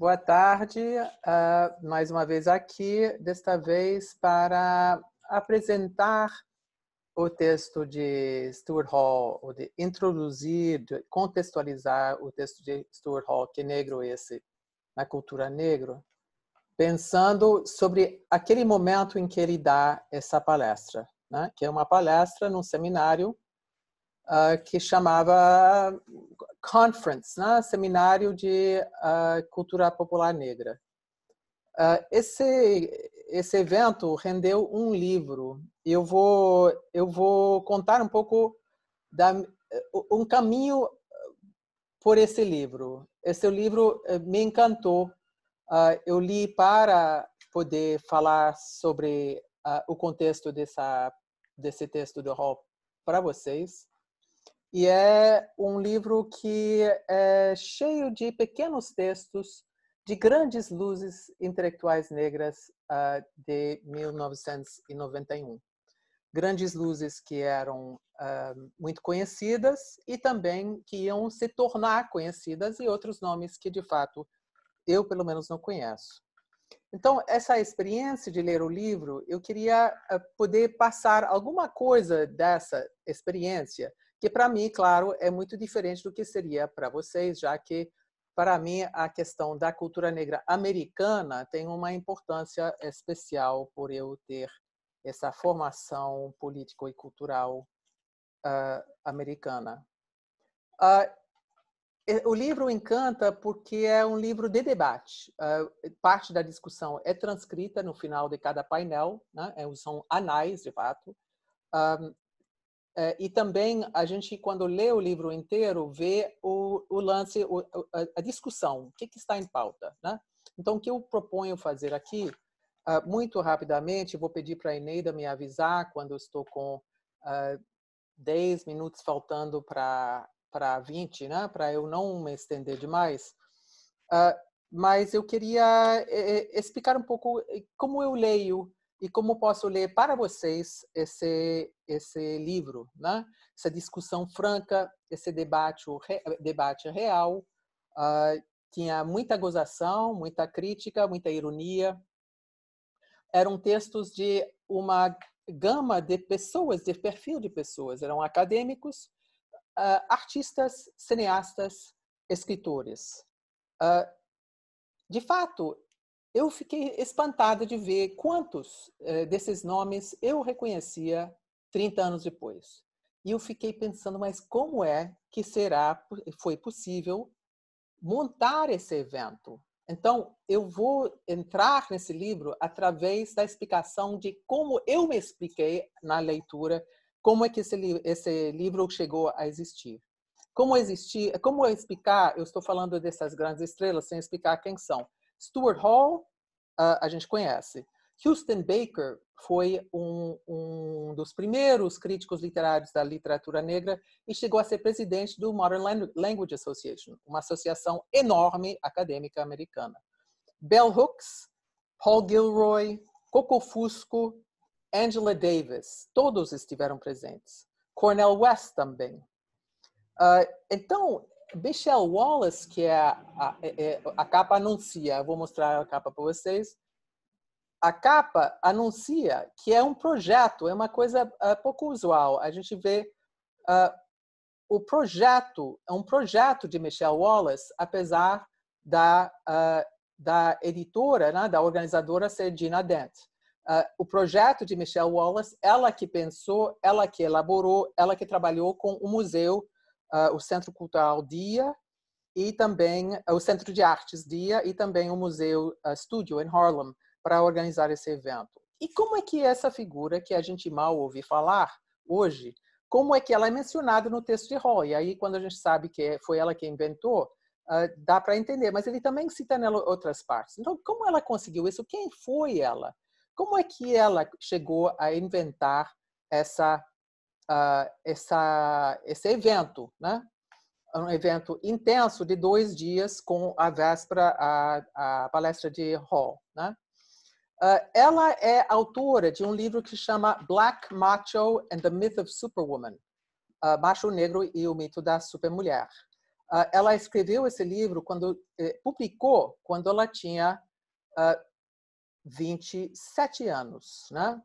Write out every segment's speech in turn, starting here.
Boa tarde, uh, mais uma vez aqui, desta vez para apresentar o texto de Stuart Hall, ou de introduzir, de contextualizar o texto de Stuart Hall, que é negro esse, na cultura negra, pensando sobre aquele momento em que ele dá essa palestra, né? que é uma palestra num seminário uh, que chamava Conference, né? Seminário de uh, Cultura Popular Negra. Uh, esse, esse evento rendeu um livro. Eu vou, eu vou contar um pouco da, um caminho por esse livro. Esse livro eh, me encantou. eu li para poder falar sobre o contexto dessa, desse texto do Hall para vocês. E é um livro que é cheio de pequenos textos de grandes luzes intelectuais negras uh, de 1991. Grandes luzes que eram uh, muito conhecidas e também que iam se tornar conhecidas e outros nomes que, de fato, eu pelo menos não conheço. Então, essa experiência de ler o livro, eu queria uh, poder passar alguma coisa dessa experiência que para mim, claro, é muito diferente do que seria para vocês, já que para mim a questão da cultura negra americana tem uma importância especial por eu ter essa formação político e cultural uh, americana. Uh, o livro encanta porque é um livro de debate. Ah, parte da discussão é transcrita no final de cada painel, né? É, são anais, de fato. É, e também a gente, quando lê o livro inteiro, vê o, o lance, o, a, a, discussão, o que, que, está em pauta. Né? Então, o que eu proponho fazer aqui, uh, muito rapidamente, vou pedir para a Eneida me avisar quando eu estou com uh, ah, 10 minutos faltando para 20, né? para eu não me estender demais. Uh, mas eu queria eh, eh, explicar um pouco eh, como eu leio e como posso ler para vocês esse esse livro, né? Essa discussão franca, esse debate debate real, uh, tinha muita gozação, muita crítica, muita ironia. Eram textos de uma gama de pessoas, de perfil de pessoas. Eram acadêmicos, uh, artistas, cineastas, escritores. Uh, de fato, eu fiquei espantada de ver quantos eh, desses nomes eu reconhecia 30 anos depois. E eu fiquei pensando, mas como é que será, foi possível montar esse evento? Então, eu vou entrar nesse livro através da explicação de como eu me expliquei na leitura, como é que esse, li esse livro chegou a existir. Como existir, como explicar, eu estou falando dessas grandes estrelas sem explicar quem são Stuart Hall, uh, a gente conhece. Houston Baker foi um, um, dos primeiros críticos literários da literatura negra e chegou a ser presidente do Modern Language Association, uma associação enorme acadêmica americana. Bell Hooks, Paul Gilroy, Coco Fusco, Angela Davis, todos estiveram presentes. Cornel West também. Uh, então, Michelle Wallace, que é a, a, é, é, a capa anuncia, vou mostrar a capa para vocês. A capa anuncia que é um projeto, é uma coisa uh, pouco usual. A gente vê uh, o projeto, é um projeto de Michelle Wallace, apesar da, uh, da editora, né, da organizadora ser Gina Dent. Ah, o projeto de Michelle Wallace, ela que pensou, ela que elaborou, ela que trabalhou com o museu uh, o Centro Cultural Dia e também uh, o Centro de Artes Dia e também o Museu uh, Studio em Harlem para organizar esse evento. E como é que é essa figura que a gente mal ouve falar hoje, como é que ela é mencionada no texto de Roy? Aí quando a gente sabe que é, foi ela que inventou, uh, dá para entender. Mas ele também cita nela outras partes. Então, como ela conseguiu isso? Quem foi ela? Como é que ela chegou a inventar essa uh, essa, esse evento, né? um evento intenso de dois dias com a véspera, a, a palestra de Hall. Né? Uh, ela é autora de um livro que chama Black Macho and the Myth of Superwoman, uh, Macho Negro e o Mito da Supermulher. Uh, ela escreveu esse livro quando eh, publicou quando ela tinha uh, 27 anos, né?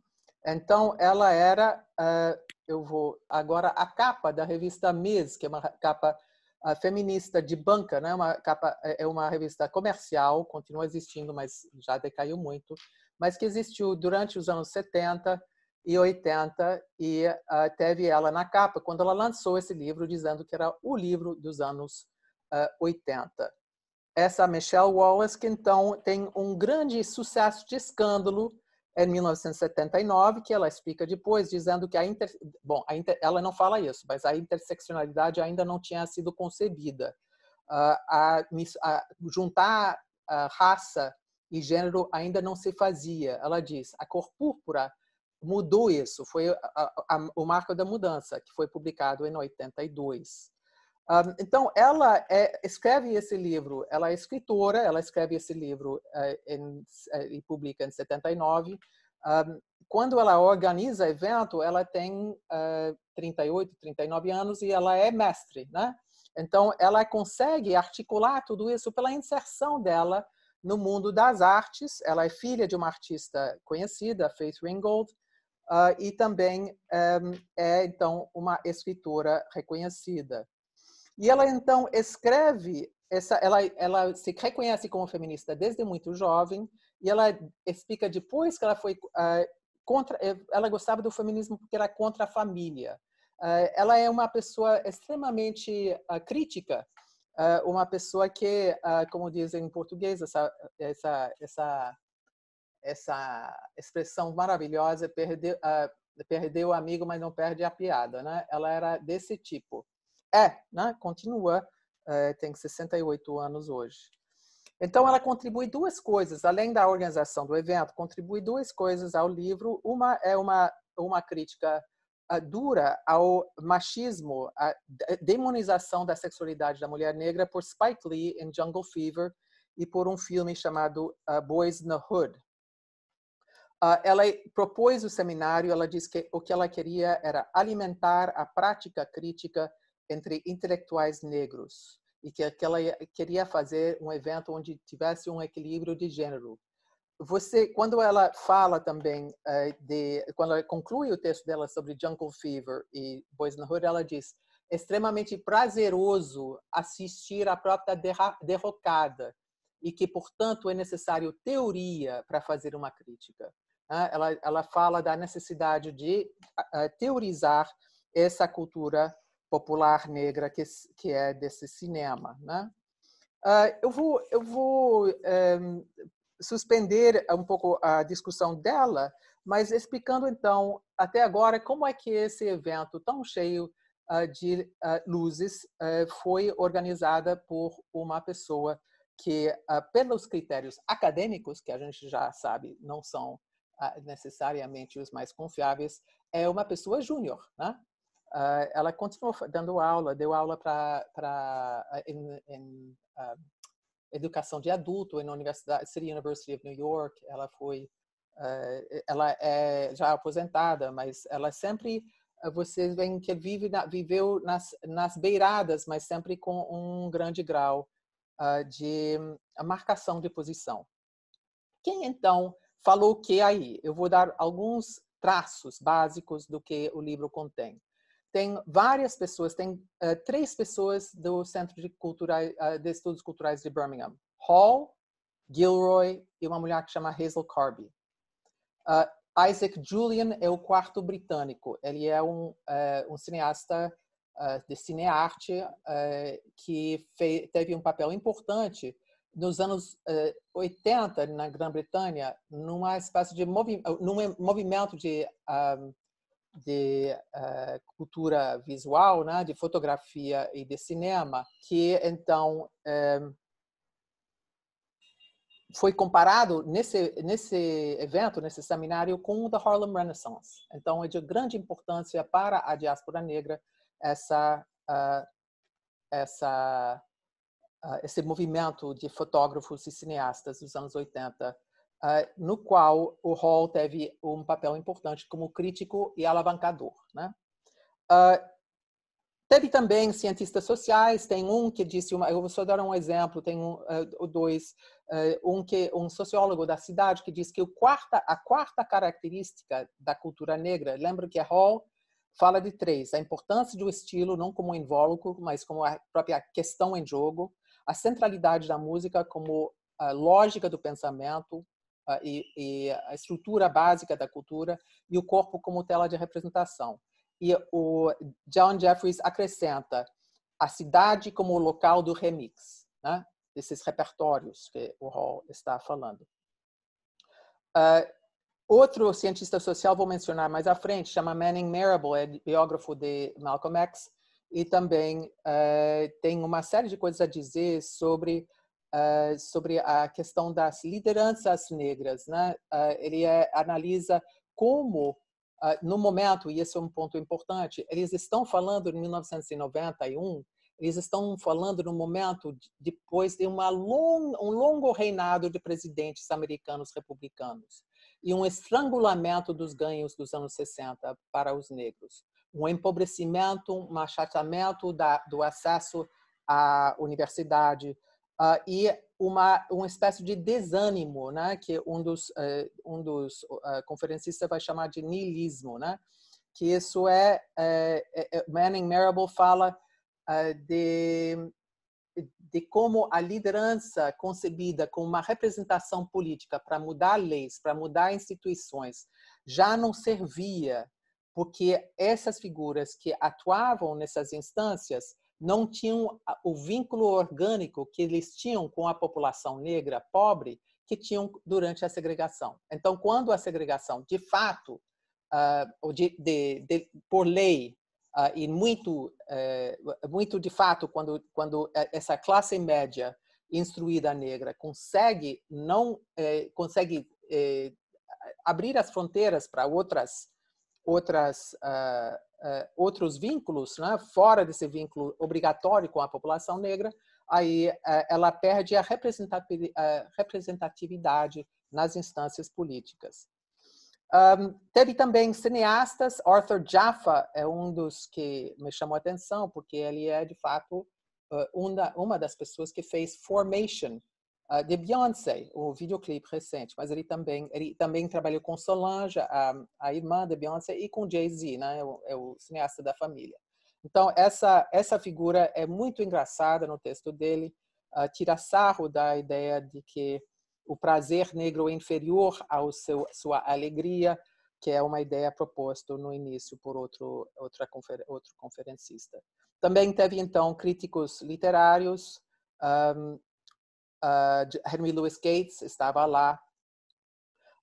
Então, ela era, eh, eu vou agora, a capa da revista Miss, que é uma capa ah, feminista de banca, né? uma capa, é, é uma revista comercial, continua existindo, mas já decaiu muito, mas que existiu durante os anos 70 e 80 e ah, teve ela na capa quando ela lançou esse livro, dizendo que era o livro dos anos 80. Ah, Essa Michelle Wallace, que então tem um grande sucesso de escândalo, é 1979, que ela explica depois, dizendo que a inter... Bom, a inter... ela não fala isso, mas a interseccionalidade ainda não tinha sido concebida. Uh, a, a, juntar ah, raça e gênero ainda não se fazia. Ela diz, a cor púrpura mudou isso, foi a, o marco da mudança, que foi publicado em 82. Ah, então, ela é, escreve esse livro, ela é escritora, ela escreve esse livro eh, em, eh, e publica em 79. Ah, quando ela organiza evento, ela tem 38, eh, 39 anos e ela é mestre, né? Então, ela consegue articular tudo isso pela inserção dela no mundo das artes. Ela é filha de uma artista conhecida, Faith Ringgold, ah, e também é, então, uma escritora reconhecida. E ela então escreve essa, ela, ela se reconhece como feminista desde muito jovem e ela explica depois que ela foi uh, contra, eh, ela gostava do feminismo porque era contra a família. Uh, ela é uma pessoa extremamente uh, crítica, uma pessoa que, como dizem em português, essa, essa, essa, essa expressão maravilhosa perdeu, perdeu o amigo, mas não perde a piada, né? Ela era desse tipo é, né? continua, eh, tem 68 anos hoje. Então, ela contribui duas coisas, além da organização do evento, contribui duas coisas ao livro. Uma é uma, uma crítica ah, dura ao machismo, à demonização da sexualidade da mulher negra por Spike Lee em Jungle Fever e por um filme chamado ah, Boys in the Hood. Ah, ela propôs o seminário, ela disse que o que ela queria era alimentar a prática crítica entre intelectuais negros e que, aquela ela queria fazer um evento onde tivesse um equilíbrio de gênero. Você, quando ela fala também eh, de, quando ela conclui o texto dela sobre Jungle Fever e Boys in the Hood, ela diz extremamente prazeroso assistir à própria derrocada e que, portanto, é necessário teoria para fazer uma crítica. Né? Ela, ela fala da necessidade de eh, teorizar essa cultura popular negra que, que é desse cinema. Né? Uh, eu vou, eu vou um, eh, suspender um pouco a discussão dela, mas explicando então, até agora, como é que esse evento tão cheio uh, de uh, luzes eh, foi organizada por uma pessoa que, pelos critérios acadêmicos, que a gente já sabe não são necessariamente os mais confiáveis, é uma pessoa júnior, né? uh, ela continuou dando aula, deu aula para ah, em, em uh, educação de adulto na universidade, City University of New York. Ela foi, uh, ela é já aposentada, mas ela sempre vocês veem que vive na, viveu nas, nas beiradas, mas sempre com um grande grau de marcação de posição. Quem então falou o que aí? Eu vou dar alguns traços básicos do que o livro contém tem várias pessoas, tem uh, três pessoas do Centro de, Cultura, uh, de Estudos Culturais de Birmingham. Hall, Gilroy e uma mulher que chama Hazel Carby. Uh, Isaac Julian é o quarto britânico. Ele é um, um cineasta de cinearte que fez, teve um papel importante nos anos 80 na Grã-Bretanha numa espécie de movi num movimento de um, ah, de uh, cultura visual, né, de fotografia e de cinema, que então eh, foi comparado nesse nesse evento, nesse seminário, com o da Harlem Renaissance. Então, é de grande importância para a diáspora negra essa uh, essa uh, esse movimento de fotógrafos e cineastas dos anos 80 no qual o Hall teve um papel importante como crítico e alavancador. Né? Ah, teve também cientistas sociais, tem um que disse, uma, eu vou só dar um exemplo, tem um, eh, dois, eh, um, que, um sociólogo da cidade que diz que o quarta, a quarta característica da cultura negra, lembro que Hall fala de três, a importância do estilo, não como invólucro, mas como a própria questão em jogo, a centralidade da música como a eh, lógica do pensamento e, e a estrutura básica da cultura e o corpo como tela de representação. E o John Jeffries acrescenta a cidade como local do remix, né? desses repertórios que o Hall está falando. Uh, outro cientista social, vou mencionar mais à frente, chama Manning Marable, é biógrafo de Malcolm X, e também uh, tem uma série de coisas a dizer sobre eh, sobre a questão das lideranças negras. Né? Uh, ele é, analisa como, no momento, e esse é um ponto importante, eles estão falando em 1991, eles estão falando no momento depois de long, um longo reinado de presidentes americanos republicanos e um estrangulamento dos ganhos dos anos 60 para os negros, um empobrecimento, um achatamento da, do acesso à universidade, Uh, e uma, uma espécie de desânimo, né? que um dos, uh, um dos uh, eh, conferencistas vai chamar de niilismo, né? que isso é, eh, Manning Marable fala de, de como a liderança concebida como uma representação política para mudar leis, para mudar instituições, já não servia, porque essas figuras que atuavam nessas instâncias não tinham o vínculo orgânico que eles tinham com a população negra pobre que tinham durante a segregação. Então, quando a segregação, de fato, uh, de, de, de, por lei, uh, e muito, uh, muito de fato, quando, quando é, essa classe média instruída negra consegue não eh, consegue eh, abrir as fronteiras para outras outras, uh, uh, outros vínculos, né? fora desse vínculo obrigatório com a população negra, aí uh, ela perde a eh, representatividade nas instâncias políticas. Um, teve também cineastas, Arthur Jaffa é um dos que me chamou a atenção, porque ele é, de fato, eh, uma, uma das pessoas que fez Formation, uh, ah, de Beyoncé, o videoclipe recente, mas ele também ele também trabalhou com Solange, a, a irmã de Beyoncé, e com Jay-Z, né? É o, é o cineasta da família. Então, essa, essa figura é muito engraçada no texto dele, uh, tira sarro da ideia de que o prazer negro é inferior à sua alegria, que é uma ideia proposta no início por outro, outra confer, outro conferencista. Também teve, então, críticos literários, um, uh, Henry Louis Gates estava lá.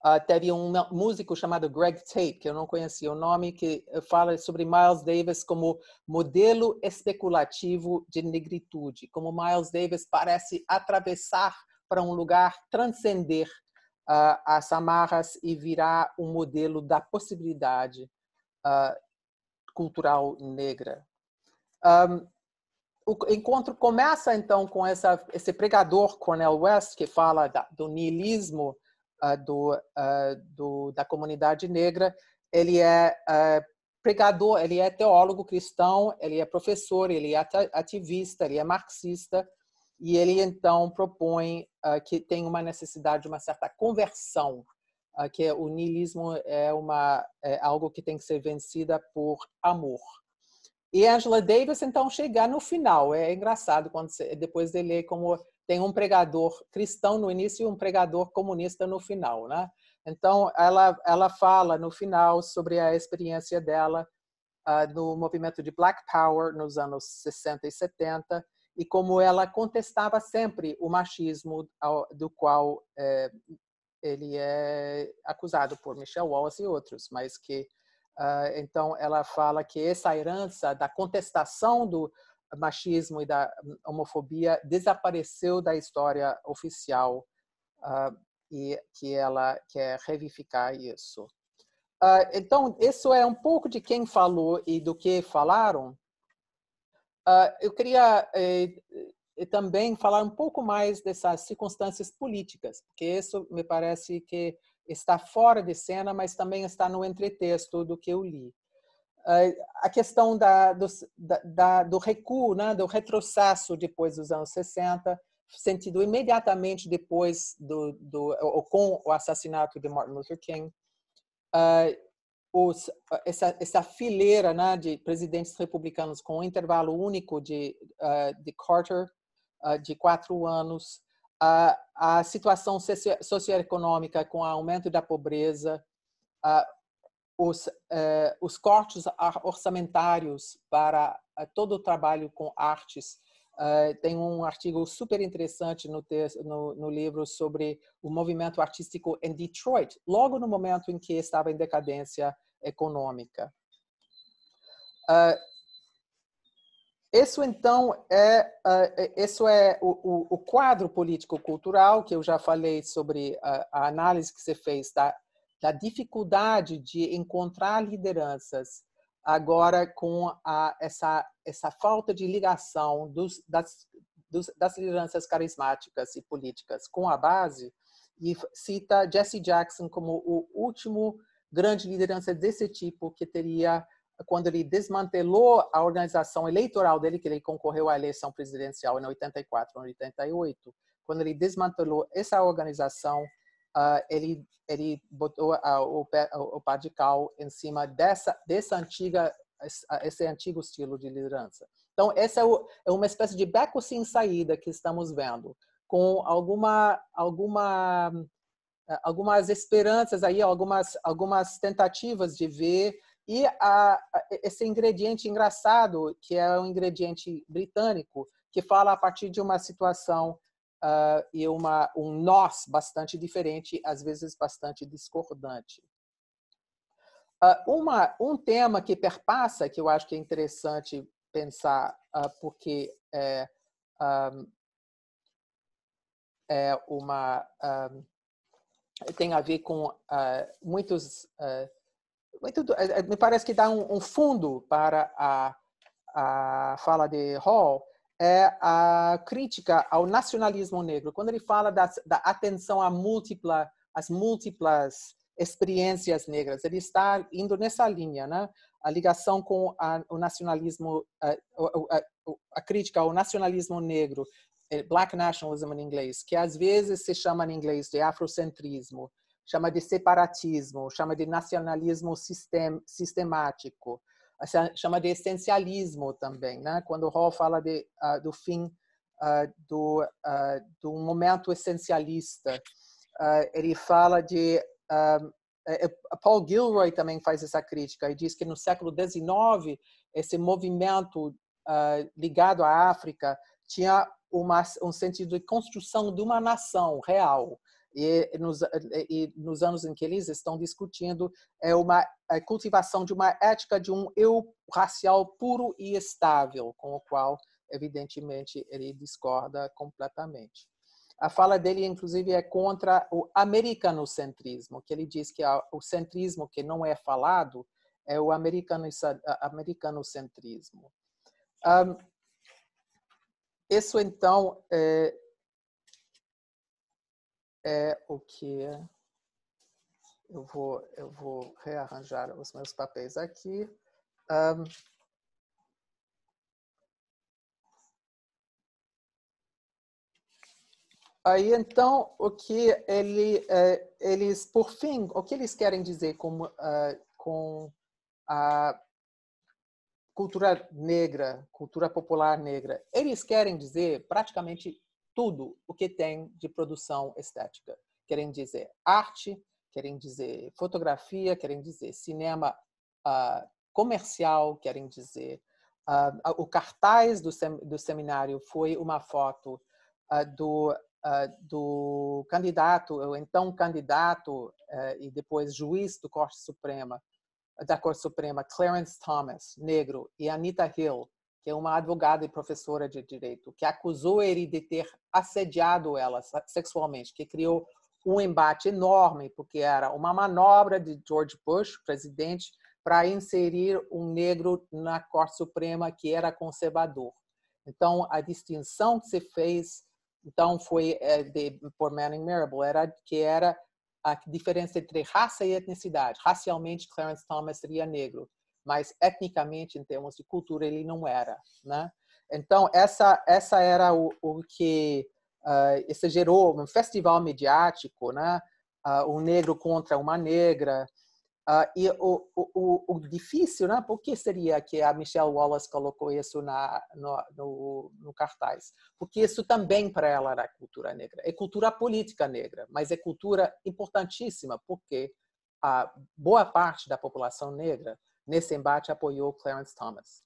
Uh, teve um músico chamado Greg Tate, que eu não conhecia o nome, que fala sobre Miles Davis como modelo especulativo de negritude, como Miles Davis parece atravessar para um lugar, transcender uh, as amarras e virar um modelo da possibilidade uh, cultural negra. Um, o encontro começa então com essa, esse pregador Cornel West que fala da, do niilismo uh, do, uh, do, da comunidade negra. Ele é uh, pregador, ele é teólogo cristão, ele é professor, ele é ativista, ele é marxista e ele então propõe que tem uma necessidade de uma certa conversão, que é o niilismo é uma é algo que tem que ser vencida por amor. E Angela Davis, então, chegar no final. É engraçado quando você, depois de ler como tem um pregador cristão no início e um pregador comunista no final, né? Então, ela, ela fala no final sobre a experiência dela uh, no movimento de Black Power nos anos 60 e 70 e como ela contestava sempre o machismo ao, do qual eh, ele é acusado por Michelle Wallace e outros, mas que ah, então, ela fala que essa herança da contestação do machismo e da homofobia desapareceu da história oficial ah, e que ela quer revivificar isso. Ah, então, isso é um pouco de quem falou e do que falaram. eu queria eh, eh, também falar um pouco mais dessas circunstâncias políticas, porque isso me parece que está fora de cena, mas também está no entretexto do que eu li. Ah, a questão da, do, da, do recuo, né, do retrocesso depois dos anos 60, sentido imediatamente depois do, do ou com o assassinato de Martin Luther King, uh, os, essa, essa fileira né, de presidentes republicanos com um intervalo único de, uh, de Carter, uh, de quatro anos, a, a situação socioeconômica com o aumento da pobreza, a, os, eh, os, cortes orçamentários para é, todo o trabalho com artes. Uh, tem um artigo super interessante no, texto, no, no, livro sobre o movimento artístico em Detroit, logo no momento em que estava em decadência econômica. Uh, isso, então, é, uh, isso é o, o, o quadro político-cultural, que eu já falei sobre a, a análise que você fez da, da dificuldade de encontrar lideranças agora com a, essa, essa falta de ligação dos, das, dos, das lideranças carismáticas e políticas com a base, e cita Jesse Jackson como o último grande liderança desse tipo que teria quando ele desmantelou a organização eleitoral dele, que ele concorreu à eleição presidencial em 84, em 88, quando ele desmantelou essa organização, uh, ele, ele botou a, o, o cal em cima dessa, dessa antiga, ah, esse antigo estilo de liderança. Então, essa é, é uma espécie de beco sem saída que estamos vendo, com alguma, alguma, ah, algumas esperanças aí, algumas, algumas tentativas de ver e a, esse ingrediente engraçado, que é um ingrediente britânico, que fala a partir de uma situação uh, e uma, um nós bastante diferente, às vezes bastante discordante. Uh, uma, um tema que perpassa, que eu acho que é interessante pensar, uh, porque é, um, é uma. Um, tem a ver com muitos é, é, me parece que dá um, um fundo para a, a fala de Hall, é a crítica ao nacionalismo negro. Quando ele fala das, da atenção a múltipla, as múltiplas experiências negras, ele está indo nessa linha, né? A ligação com a, o nacionalismo, é, a, a, a, crítica ao nacionalismo negro, black nationalism em inglês, que às vezes se chama em inglês de afrocentrismo, chama de separatismo, chama de nacionalismo sistem, sistemático, chama de essencialismo também, né? Quando Hall fala de, uh, do fim uh, do, uh, do momento essencialista, ele fala de é, é, Paul Gilroy também faz essa crítica e diz que no século XIX esse movimento ligado à África tinha uma, um sentido de construção de uma nação real e nos, e nos, anos em que eles estão discutindo é uma a cultivação de uma ética de um eu racial puro e estável, com o qual, evidentemente, ele discorda completamente. A fala dele, inclusive, é contra o americanocentrismo, que ele diz que o centrismo que não é falado é o americanocentrismo. Um, isso, então, é, é o que eu vou, eu vou rearranjar os meus papéis aqui. Um, Aí então o que ele, é, eles por fim o que eles querem dizer com, ah, com a cultura negra, cultura popular negra, eles querem dizer praticamente tudo o que tem de produção estética. Querem dizer arte, querem dizer fotografia, querem dizer cinema uh, comercial, querem dizer. Uh, o cartaz do, sem, do seminário foi uma foto uh, do, do candidato, ou então candidato eh, e depois juiz do Corte Suprema, da Corte Suprema, Clarence Thomas, negro, e Anita Hill, que é uma advogada e professora de direito, que acusou ele de ter assediado ela sexualmente, que criou um embate enorme, porque era uma manobra de George Bush, presidente, para inserir um negro na Corte Suprema que era conservador. Então, a distinção que se fez então foi eh, de, por Manning Marable era que era a diferença entre raça e etnicidade. Racialmente, Clarence Thomas seria negro mas etnicamente, em termos de cultura, ele não era. Né? Então, essa, essa era o, o que uh, isso gerou um festival mediático, né? Uh, ah, um negro contra uma negra. Uh, e o, o, o, difícil, né? Por que seria que a Michelle Wallace colocou isso na, no, no, no cartaz? Porque isso também para ela era cultura negra. É cultura política negra, mas é cultura importantíssima, porque a boa parte da população negra nesse embate apoiou Clarence Thomas.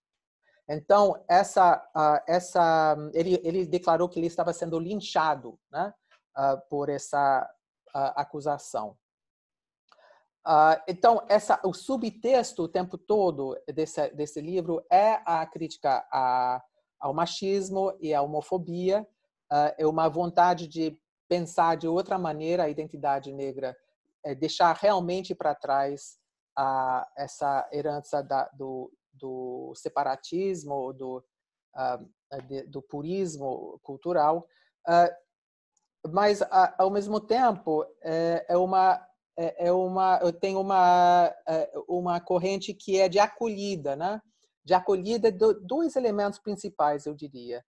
Então, essa, uh, essa, ele, ele declarou que ele estava sendo linchado né, uh, por essa uh, acusação. então, essa, o subtexto o tempo todo desse, desse livro é a crítica a, ao machismo e à homofobia, é uma vontade de pensar de outra maneira a identidade negra, é deixar realmente para trás a, essa herança da, do, do separatismo, do, uh, de, do purismo cultural, uh, mas ao mesmo tempo é, é uma é, é uma eu tenho uma é, uma corrente que é de acolhida, né? De acolhida do, dois elementos principais eu diria.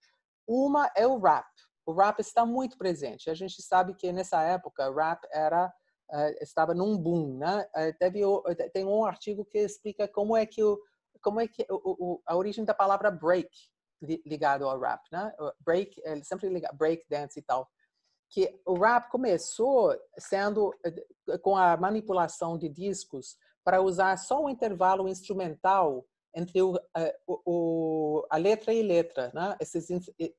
Uma é o rap. O rap está muito presente. A gente sabe que nessa época o rap era eh, estava num boom, né? Eh, teve, eh, tem um artigo que explica como é que o, como é que o, o, a origem da palavra break ligado ao rap, né? Break, ele sempre liga break dance e tal. Que o rap começou sendo com a manipulação de discos para usar só um intervalo instrumental entre o, a, o, a letra e letra, né? Esses,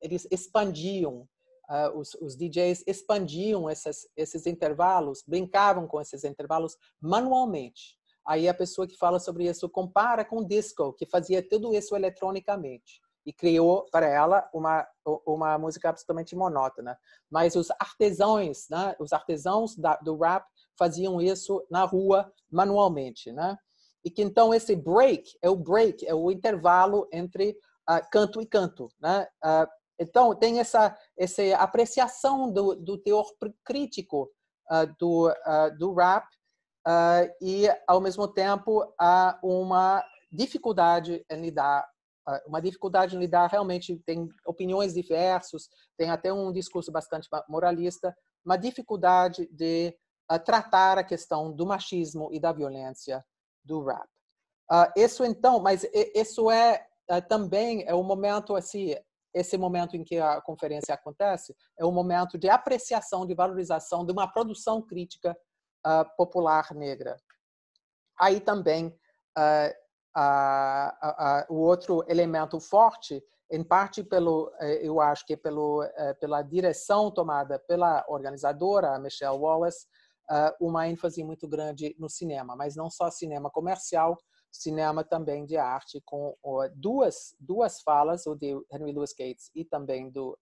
eles expandiam ah, os, os, DJs expandiam esses intervalos, brincavam com esses intervalos manualmente. Aí a pessoa que fala sobre isso compara com o disco, que fazia tudo isso eletronicamente e criou para ela uma uma música absolutamente monótona. Mas os artesãos, né? os artesãos da, do rap faziam isso na rua manualmente, né? E que então esse break é o break, é o intervalo entre uh, canto e canto, né? Uh, então, tem essa, essa apreciação do, do teor crítico uh, do, uh, do rap uh, e, ao mesmo tempo, há uma dificuldade em lidar uma dificuldade em lidar realmente tem opiniões diversas tem até um discurso bastante moralista uma dificuldade de tratar a questão do machismo e da violência do rap isso então mas isso é também é um momento assim esse momento em que a conferência acontece é um momento de apreciação, de valorização de uma produção crítica uh, popular negra. Aí também uh, uh, o outro elemento forte, em parte pelo, eh, eu acho que é pelo, eh, pela direção tomada pela organizadora, Michelle Wallace, ah, uma ênfase muito grande no cinema, mas não só cinema comercial, cinema também de arte com ó, duas duas falas o de Henry Louis Gates e também do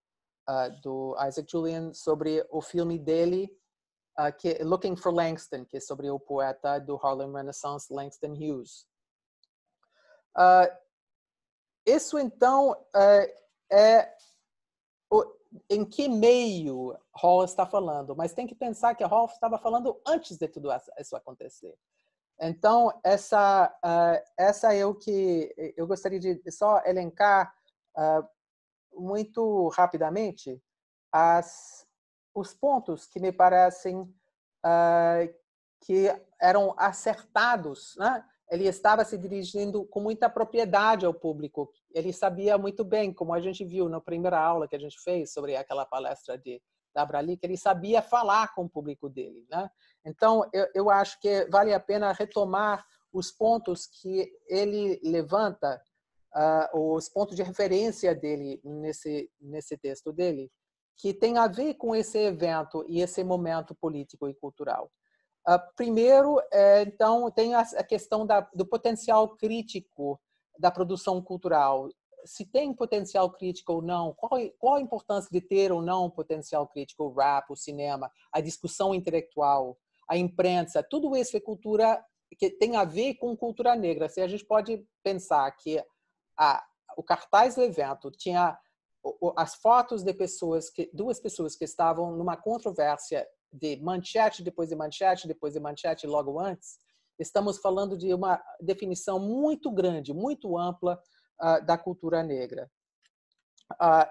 uh, do Isaac Julian sobre o filme dele uh, que é Looking for Langston que é sobre o poeta do Harlem Renaissance Langston Hughes uh, isso então é o, em que meio Hall está falando mas tem que pensar que Hall estava falando antes de tudo isso acontecer então, essa, uh, essa é o que eu gostaria de só elencar uh, muito rapidamente as, os pontos que me parecem uh, que eram acertados. Né? Ele estava se dirigindo com muita propriedade ao público. Ele sabia muito bem, como a gente viu na primeira aula que a gente fez sobre aquela palestra de da Brali, que ele sabia falar com o público dele. Né? Então, eu, eu acho que vale a pena retomar os pontos que ele levanta, uh, os pontos de referência dele nesse, nesse texto dele, que tem a ver com esse evento e esse momento político e cultural. Uh, primeiro, é, então, tem a, a questão da, do potencial crítico da produção cultural, se tem potencial crítico ou não, qual, qual a importância de ter ou não um potencial crítico, o rap, o cinema, a discussão intelectual, a imprensa, tudo isso é cultura que tem a ver com cultura negra. Se a gente pode pensar que a, o cartaz do evento tinha as fotos de pessoas que duas pessoas que estavam numa controvérsia de manchete depois de manchete depois de manchete logo antes, estamos falando de uma definição muito grande, muito ampla uh, da cultura negra. Uh,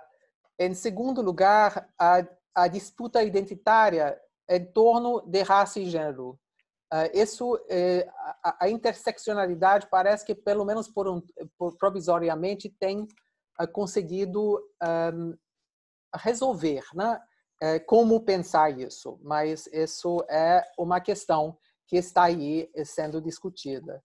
em segundo lugar, a, a, disputa identitária em torno de raça e gênero. Uh, isso, é, a, a, interseccionalidade parece que, pelo menos por um, por, provisoriamente, tem uh, conseguido um, resolver, né? É, como pensar isso, mas isso é uma questão que está aí sendo discutida.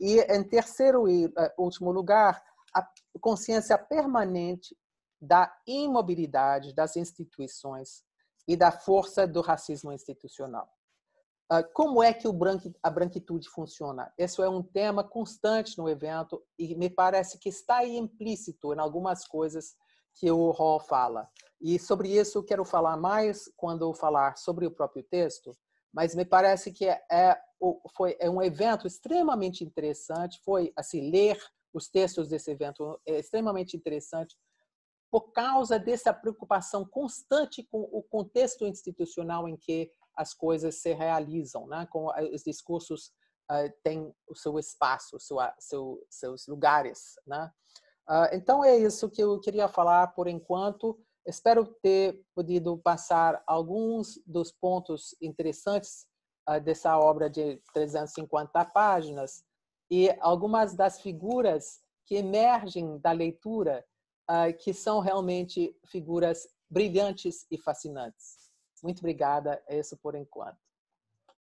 E, em terceiro e eh, último lugar, a consciência permanente da imobilidade das instituições e da força do racismo institucional. Ah, como é que branqui, a branquitude funciona? Isso é um tema constante no evento e me parece que está implícito em algumas coisas que o Hall fala. E sobre isso eu quero falar mais quando falar sobre o próprio texto, mas me parece que é, é, foi, é um evento extremamente interessante, foi assim, ler os textos desse evento é extremamente interessante por causa dessa preocupação constante com o contexto institucional em que as coisas se realizam, né? com eh, os discursos uh, têm o seu espaço, sua, seu, seus lugares. Né? Uh, então é isso que eu queria falar por enquanto. Espero ter podido passar alguns dos pontos interessantes uh, dessa obra de 350 páginas e algumas das figuras que emergem da leitura ah, que são realmente figuras brilhantes e fascinantes. Muito obrigada, é isso por enquanto.